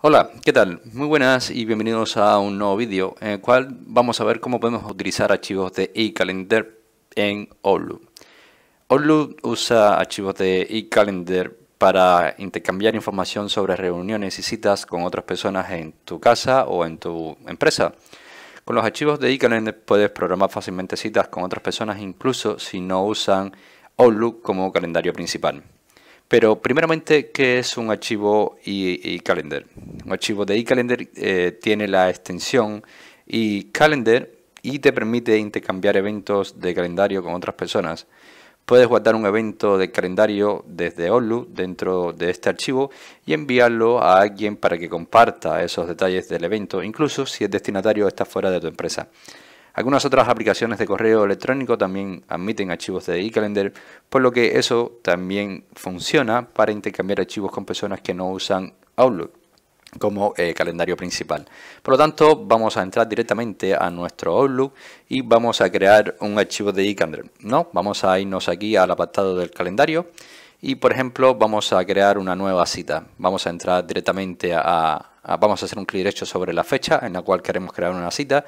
Hola, ¿qué tal? Muy buenas y bienvenidos a un nuevo vídeo en el cual vamos a ver cómo podemos utilizar archivos de eCalendar en Outlook. Outlook usa archivos de eCalendar para intercambiar información sobre reuniones y citas con otras personas en tu casa o en tu empresa. Con los archivos de eCalendar puedes programar fácilmente citas con otras personas incluso si no usan Outlook como calendario principal. Pero primeramente, ¿qué es un archivo iCalendar? Un archivo de eCalendar eh, tiene la extensión iCalendar y te permite intercambiar eventos de calendario con otras personas. Puedes guardar un evento de calendario desde Outlook dentro de este archivo y enviarlo a alguien para que comparta esos detalles del evento, incluso si el destinatario está fuera de tu empresa. Algunas otras aplicaciones de correo electrónico también admiten archivos de eCalendar, por lo que eso también funciona para intercambiar archivos con personas que no usan Outlook como eh, calendario principal. Por lo tanto, vamos a entrar directamente a nuestro Outlook y vamos a crear un archivo de eCalendar. No, vamos a irnos aquí al apartado del calendario y por ejemplo, vamos a crear una nueva cita. Vamos a entrar directamente a, vamos a hacer un clic derecho sobre la fecha en la cual queremos crear una cita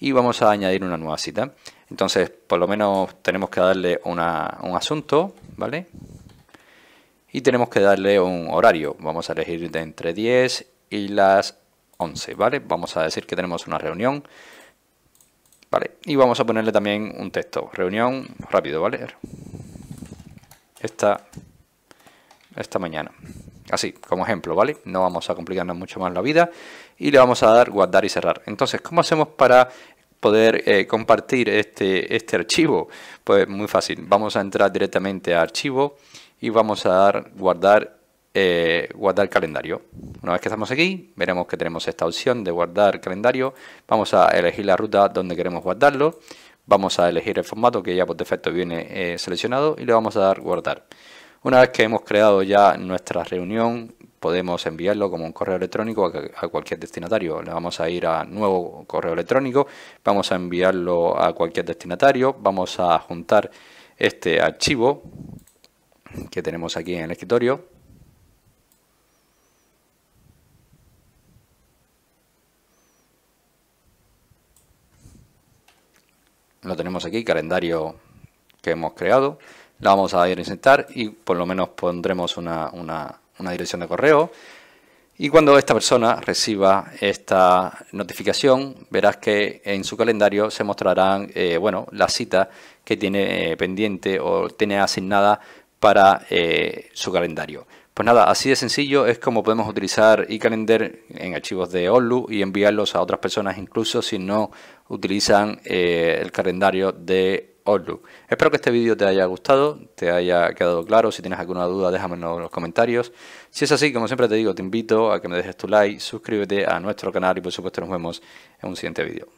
y vamos a añadir una nueva cita. Entonces, por lo menos tenemos que darle un asunto, ¿vale? Y tenemos que darle un horario. Vamos a elegir de entre 10 y las 11, ¿vale? Vamos a decir que tenemos una reunión. ¿Vale? Y vamos a ponerle también un texto. Reunión rápido, ¿vale? Esta esta mañana. Así, como ejemplo, ¿vale? No vamos a complicarnos mucho más la vida y le vamos a dar guardar y cerrar. Entonces, ¿cómo hacemos para poder eh, compartir este, este archivo? Pues muy fácil, vamos a entrar directamente a archivo y vamos a dar guardar eh, guardar calendario. Una vez que estamos aquí, veremos que tenemos esta opción de guardar calendario. Vamos a elegir la ruta donde queremos guardarlo. Vamos a elegir el formato que ya por defecto viene eh, seleccionado y le vamos a dar guardar. Una vez que hemos creado ya nuestra reunión, podemos enviarlo como un correo electrónico a cualquier destinatario. Le vamos a ir a nuevo correo electrónico, vamos a enviarlo a cualquier destinatario, vamos a juntar este archivo que tenemos aquí en el escritorio. Lo tenemos aquí, calendario que hemos creado la vamos a ir a insertar y por lo menos pondremos una, dirección de correo. Y cuando esta persona reciba esta notificación, verás que en su calendario se mostrarán eh, bueno, la cita que tiene eh, pendiente o tiene asignada para eh, su calendario. Pues nada, así de sencillo es como podemos utilizar eCalendar en archivos de Outlook y enviarlos a otras personas incluso si no utilizan el calendario de Outlook. Espero que este vídeo te haya gustado, te haya quedado claro. Si tienes alguna duda, déjamelo en los comentarios. Si es así, como siempre te digo, te invito a que me dejes tu like, suscríbete a nuestro canal y por supuesto nos vemos en un siguiente vídeo.